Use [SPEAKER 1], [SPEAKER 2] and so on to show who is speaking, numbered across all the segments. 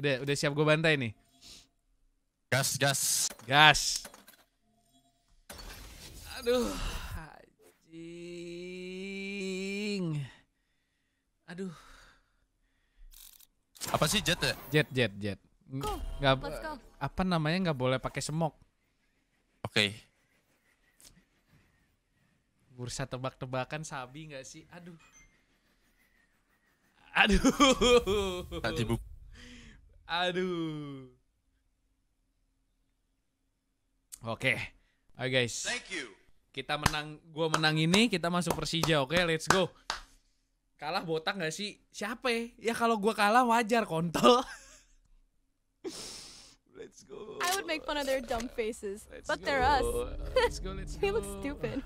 [SPEAKER 1] Udah, udah siap gue bantai nih. Gas, gas. Gas. Aduh, anjing. Aduh. Apa sih jet ya? Jet, jet, jet. Nggak, apa namanya nggak boleh pakai semok. Oke. Okay. Bursa tebak-tebakan sabi nggak sih? Aduh. Aduh. Tak dibuka. Aduh. Oke. Okay. Oke guys. Thank you. Kita menang, gua menang ini, kita masuk Persija. Oke, okay, let's go. Kalah botak gak sih? Siapa ya? Ya kalau gua kalah wajar kontol. let's go. I would make fun of their dumb faces, let's but go. they're us. Uh, let's go, let's go. We look stupid.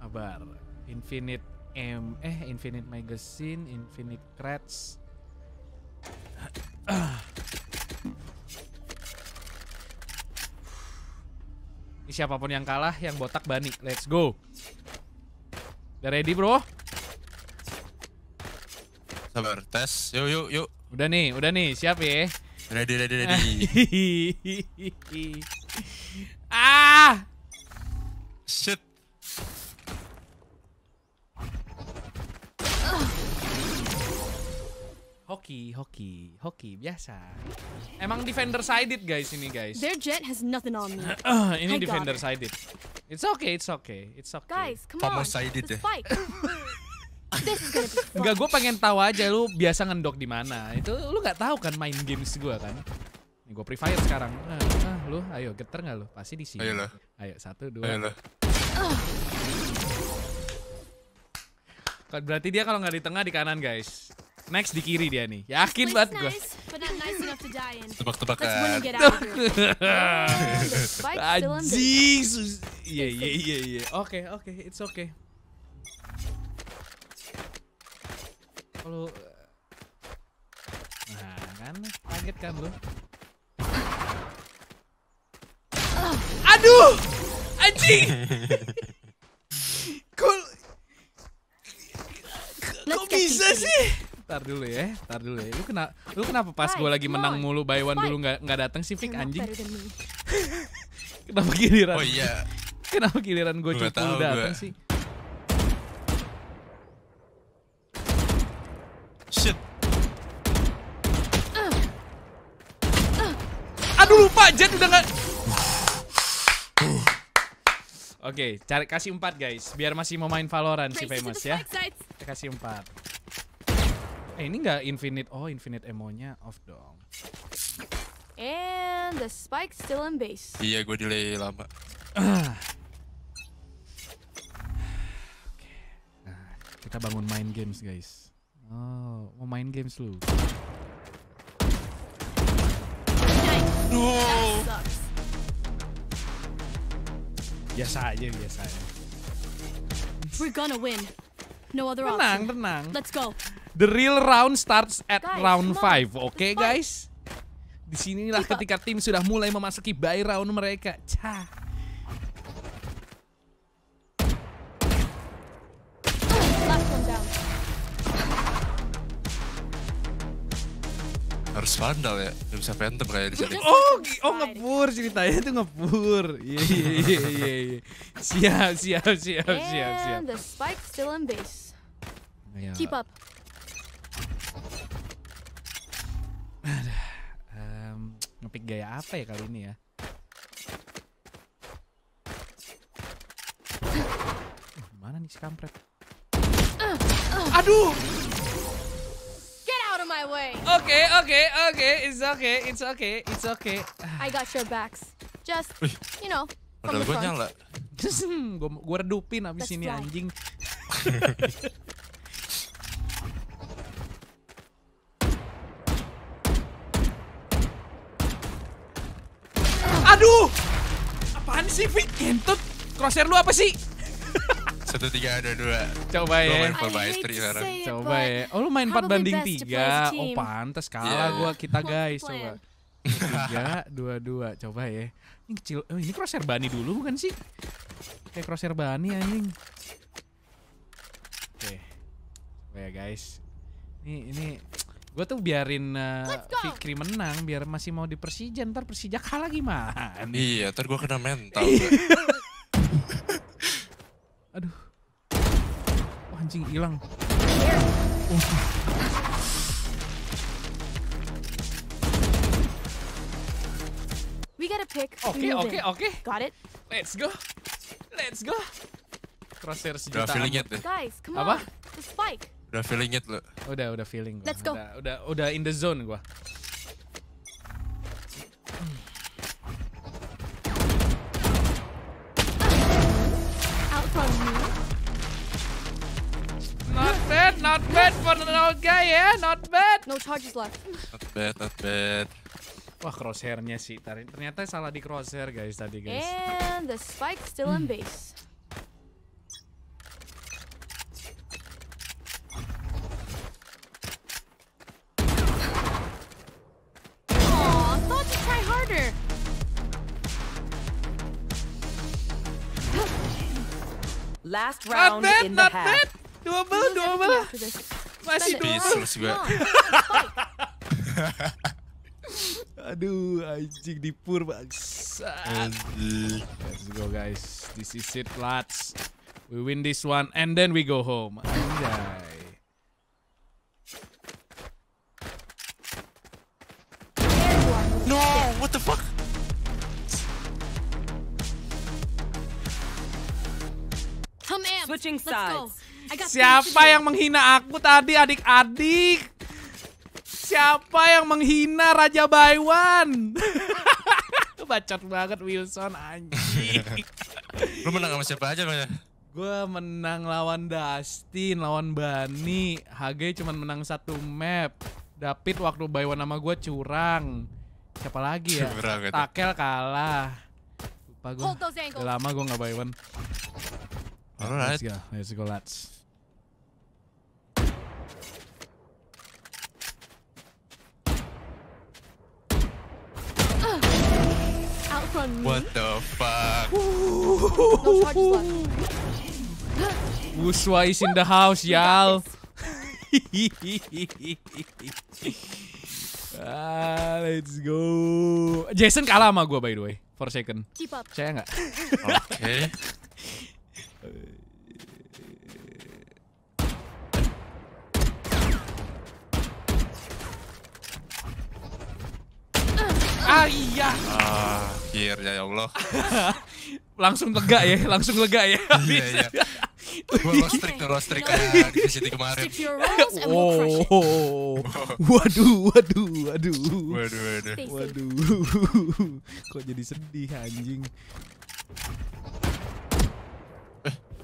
[SPEAKER 1] Abar. Infinite M eh Infinite Magazine, Infinite Crats. Ini siapapun yang kalah, yang botak bani. Let's go. Udah ready bro? Sabar, tes. Yuk, yuk, yuk. Udah nih, udah nih. Siap ya. Ready, ready, ready. ah! Shit. Hoki, hoki, hoki biasa. Emang defender sided guys ini guys. Their jet has nothing on me. ini I defender it. sided. It's okay, it's okay, it's okay. Guys, come Kamu on. sided ya. Enggak, gue pengen tahu aja lu biasa ngendok di mana. Itu lu gak tahu kan main games gue kan. Ini gue free fire sekarang. Ah, ah, lu, ayo geter nggak lu? Pasti di sini. Ayo, lah. ayo satu dua. Ayo lah. Berarti dia kalau nggak di tengah di kanan guys. Next di kiri dia nih. Yakin banget gue. Tebak-tebakan. Anjing. Iya iya iya iya. Oke oke, it's okay. Kalau eh, Nah, kan kaget kan lu. Aduh! Anjing! Kok Kok bisa sih? tar dulu ya, tar dulu ya. Lu kena lu kenapa pas gue lagi menang mulu by one dulu nggak nggak datang sih Fik anjing? kenapa giliran? Oh iya. Kenapa giliran gue cukul datang sih? Shit. Aduh lupa Jet udah nggak. Oke, okay, cari kasih empat guys, biar masih mau main Valorant si famous ya. Kita kasih empat. Eh ini nggak infinite. Oh, infinite emonya off dong. And the spike still in base. Iya, gue delay lama. okay. nah, kita bangun main games, guys. Oh, mau main games lu. No. Biasa aja, biasa aja. We're gonna win. No other option. Tenang, tenang. Let's go. The real round starts at guys, round 5, oke okay, guys? Di sinilah ketika tim sudah mulai memasuki by round mereka. Cah. harus vandal ya gak bisa phantom kayak di sini oh oh ngepur ceritanya tuh ngepur iya, iya iya iya iya siap siap siap siap siap the spike still in base ya. keep up um, ngepick gaya apa ya kali ini ya? Uh, mana nih si kampret? Aduh! Get out of my way. Okay, okay, okay. It's okay. It's okay. It's okay. Ah. I got your backs. Just, you know, from Padahal the front. gue nyala. gue redupin abis That's ini right. anjing. Aduh! Apaan sih, Fit? Kentut. Crosshair lu apa sih? satu tiga ada dua coba ya main four by coba ya oh lu main empat banding tiga oh pantas kalah gua kita guys coba tiga dua dua coba ya ini kecil oh, ini crosshair bani dulu bukan sih kayak crosshair bani anjing oke coba ya guys ini ini Gue tuh biarin uh, Fikri menang biar masih mau di Persija ntar Persija kalah gimana? Iya, ntar gue kena mental. Iya. Aduh. Oh, anjing hilang. Oh. We got pick. Oke, oke, oke. Got it. Let's go. Let's go. Crosshair sejuta Guys, come on. Apa? The spike. Udah feeling it lu. Udah, udah feeling gua. Let's go. Udah, udah, udah in the zone gua. Not bad, not bad for an old guy ya, yeah? not bad. No charges left. Not bad, not bad. Wah crosshairnya sih, ternyata salah di crosshair guys tadi guys. And the spike still in base. Last round not bad, in not the half. Dua bel, dua bel. Masih dua bel. gue. Aduh, anjing di pur bangsa. Let's go guys. This is it, lads. We win this one and then we go home. Anjay. No, what the fuck? switching sides. Siapa yang menghina aku tadi adik-adik? Siapa yang menghina Raja Baiwan? Bacot banget Wilson anjing. Lu menang sama siapa aja bang ya? Gue menang lawan Dustin, lawan Bani. HG cuma menang satu map. David waktu Baiwan sama gue curang. Siapa lagi ya? Takel kalah. Lupa gue. lama gue gak Baiwan. All right. Let's go. Let's go, lads. What the fuck? No Uswa is in the house, y'all. ah, let's go. Jason kalah sama gue by the way. For second. Saya nggak. Oke. Okay. Aiyah, iya. Ah, akhirnya ya Allah. langsung lega ya, langsung lega ya. iya, iya. Gue tuh, kayak eh, di sini kemarin. Oh, waduh, waduh, waduh. Waduh, waduh. Waduh. Kok jadi sedih anjing.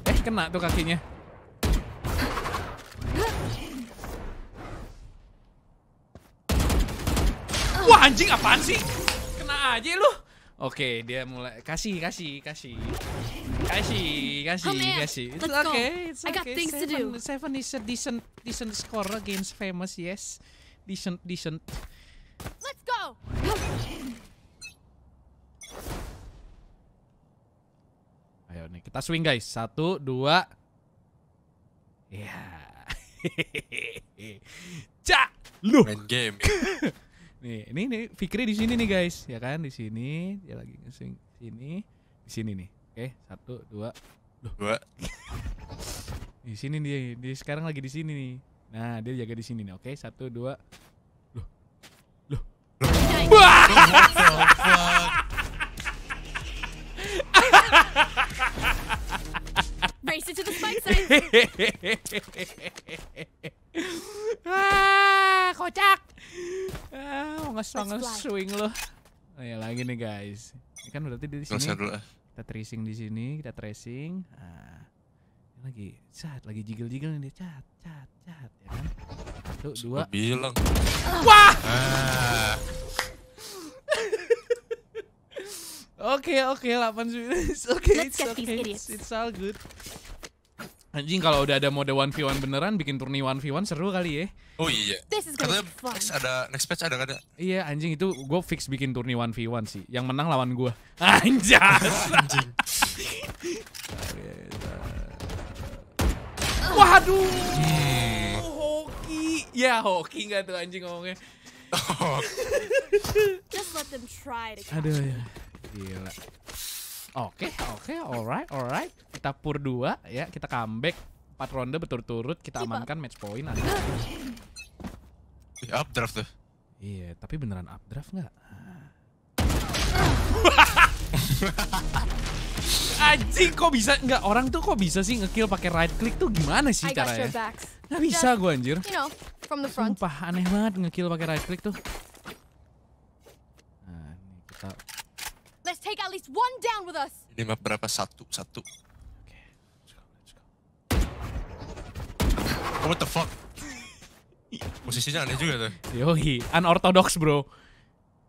[SPEAKER 1] Eh, kena tuh kakinya. Wah anjing apaan sih? Kena aja lu. Oke, dia mulai kasih kasih kasih. Kasih, kasih, kasih. It's oke okay, oke seven, to do. Seven is a decent decent score against famous, yes. Decent decent. Let's go. Ayo nih, kita swing guys. Satu, dua. Ya. Yeah. Cak, lu. Main game. Nih, ini nih Fikri di sini nih guys, ya kan di sini dia lagi ngesing sini, di sini nih. Oke, satu, dua, dua. di sini dia, di sekarang lagi di sini nih. Nah, dia jaga di sini nih. Oke, satu, dua. Loh, loh, loh. Wah! Race kocak ah, ngesong swing loh. Oh, ya lagi nih guys. Ini kan berarti di sini. Eh. Kita tracing di sini, kita tracing. Ah, lagi cat, lagi jigel-jigel nih cat, cat, cat, ya kan? Satu, dua. Bilang. Wah. Ah. Oke, oke, 8 Oke, okay, it's okay. It's all good. Anjing kalau udah ada mode 1v1 beneran bikin turni 1v1 seru kali ya. Oh iya. Katanya next ada next patch ada kada. Iya anjing itu gue fix bikin turni 1v1 sih. Yang menang lawan gue. Anjas. anjing. Waduh. Hmm. Oh, hoki. Ya hoki nggak tuh anjing ngomongnya. Just let them try to Aduh ya. Gila. Oke, okay, oke, okay, alright, alright. Kita pur dua ya, kita comeback empat ronde berturut-turut kita amankan match point ada. Ya, updraft tuh. Iya, tapi beneran updraft nggak? Anjing kok bisa nggak orang tuh kok bisa sih ngekill pakai right click tuh gimana sih caranya? Nggak bisa gue anjir. You Sumpah aneh banget ngekill pakai right click tuh. take at least one down with us. Ini map berapa? Satu, satu. Okay, Oh, what the fuck? Posisinya aneh juga tuh. Yoi, unorthodox bro.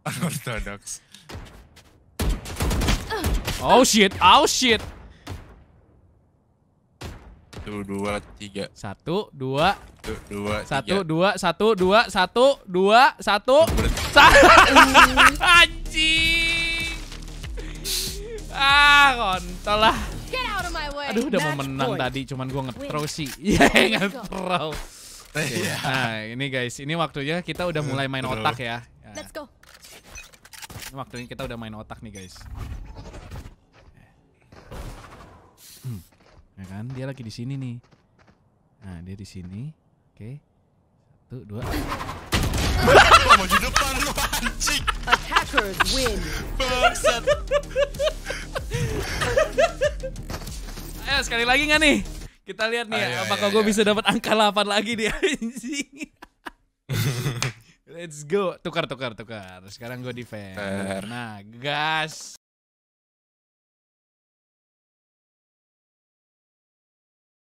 [SPEAKER 1] Unorthodox. Uh. Oh shit, oh shit. Satu, dua, tiga. Satu, dua. Satu, dua, Satu, dua, satu, dua, satu, dua, satu. Anjir. Ah, kontol lah. Aduh, udah mau menang tadi, cuman gue ngetro sih. Iya, ngetro. Iya. Nah, ini guys, ini waktunya kita udah hmm, mulai main otak ya. Ini waktunya kita udah main otak nih, guys. Hmm. Ya kan, dia lagi di sini nih. Nah, dia di sini. Oke. Okay. Satu, dua. Maju depan lu anjing. Attackers win. Bangsat. Ya, sekali lagi nggak nih? Kita lihat nih, ayo, ah, iya, apakah iya, gue iya. bisa dapat angka 8 lagi di anjing. Let's go. Tukar, tukar, tukar. Sekarang gue defense. Nah, gas.